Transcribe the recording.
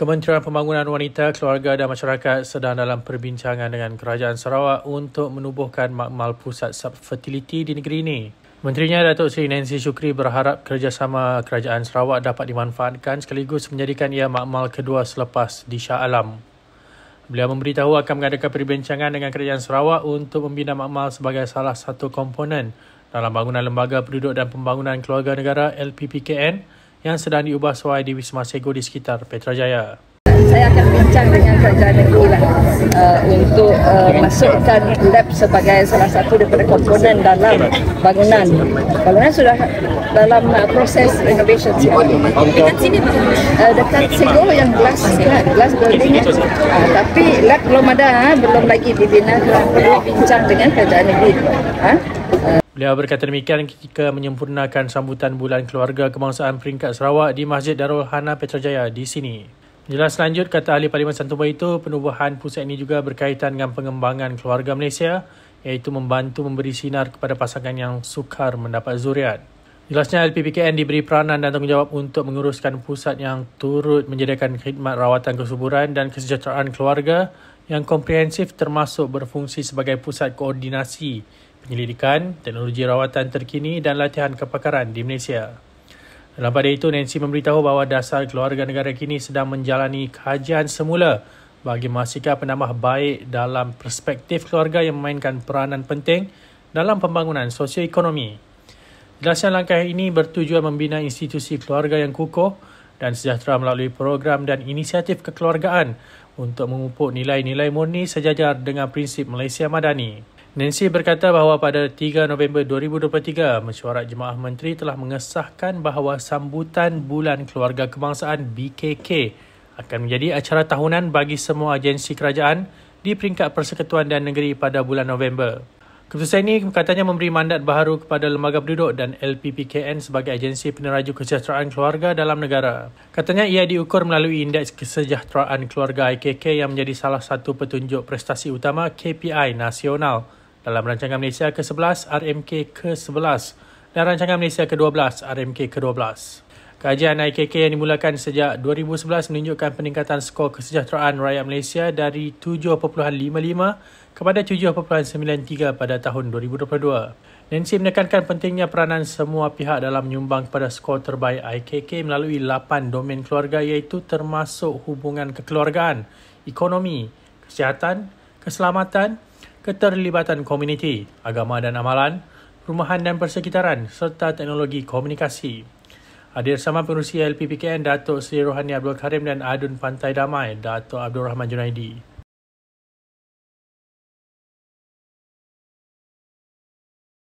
Kementerian Pembangunan Wanita, Keluarga dan Masyarakat sedang dalam perbincangan dengan Kerajaan Sarawak untuk menubuhkan makmal pusat subfertility di negeri ini. Menterinya Datuk Seri Nancy Shukri berharap kerjasama Kerajaan Sarawak dapat dimanfaatkan sekaligus menjadikan ia makmal kedua selepas di Shah Alam. Beliau memberitahu akan mengadakan perbincangan dengan Kerajaan Sarawak untuk membina makmal sebagai salah satu komponen dalam bangunan Lembaga Penduduk dan Pembangunan Keluarga Negara LPPKN – yang sedang diubah suai di Wisma Sego di sekitar Petrajaya. Saya akan bincang dengan kerajaan negeri lah, uh, untuk uh, masukkan lab sebagai salah satu daripada komponen dalam bangunan. Bangunan sudah dalam uh, proses renovation. Ya. Dekat sini, uh, dekat Sego yang glass, kan? glass building. Ya. Uh, tapi lab belum ada, uh, belum lagi dibina. Perlu bincang dengan kerajaan negeri. ha? Beliau berkata demikian ketika menyempurnakan sambutan bulan keluarga kebangsaan peringkat Sarawak di Masjid Darul Hana Petrajaya di sini. Jelas lanjut kata ahli Parlimen Santuba itu, penubuhan pusat ini juga berkaitan dengan pengembangan keluarga Malaysia iaitu membantu memberi sinar kepada pasangan yang sukar mendapat zuriat. Jelasnya LPPKN diberi peranan dan tanggungjawab untuk menguruskan pusat yang turut menyediakan khidmat rawatan kesuburan dan kesejahteraan keluarga yang komprehensif termasuk berfungsi sebagai pusat koordinasi penyelidikan, teknologi rawatan terkini dan latihan kepakaran di Malaysia. Dalam pada itu, Nancy memberitahu bahawa dasar keluarga negara kini sedang menjalani kajian semula bagi memastikan penambah baik dalam perspektif keluarga yang memainkan peranan penting dalam pembangunan sosio ekonomi. Jelasan langkah ini bertujuan membina institusi keluarga yang kukuh dan sejahtera melalui program dan inisiatif kekeluargaan untuk mengupuk nilai-nilai murni sejajar dengan prinsip Malaysia Madani. Nancy berkata bahawa pada 3 November 2023, mesyuarat jemaah menteri telah mengesahkan bahawa sambutan Bulan Keluarga Kebangsaan BKK akan menjadi acara tahunan bagi semua agensi kerajaan di peringkat persekutuan dan negeri pada bulan November. Keputusan ini katanya memberi mandat baru kepada Lembaga Penduduk dan LPPKN sebagai agensi peneraju kesejahteraan keluarga dalam negara. Katanya ia diukur melalui indeks kesejahteraan keluarga IKK yang menjadi salah satu petunjuk prestasi utama KPI nasional dalam Rancangan Malaysia ke-11 RMK ke-11 dan Rancangan Malaysia ke-12 RMK ke-12. Kajian IKK yang dimulakan sejak 2011 menunjukkan peningkatan skor kesejahteraan rakyat Malaysia dari 7.55 kepada 7.93 pada tahun 2022. Nancy menekankan pentingnya peranan semua pihak dalam menyumbang kepada skor terbaik IKK melalui 8 domain keluarga iaitu termasuk hubungan kekeluargaan, ekonomi, kesihatan, keselamatan, keterlibatan komuniti, agama dan amalan, perumahan dan persekitaran serta teknologi komunikasi. Hadir sama penerusi LPPKN Datuk Seri Rohani Abdul Karim dan Adun Pantai Damai Datuk Abdul Rahman Junaidi.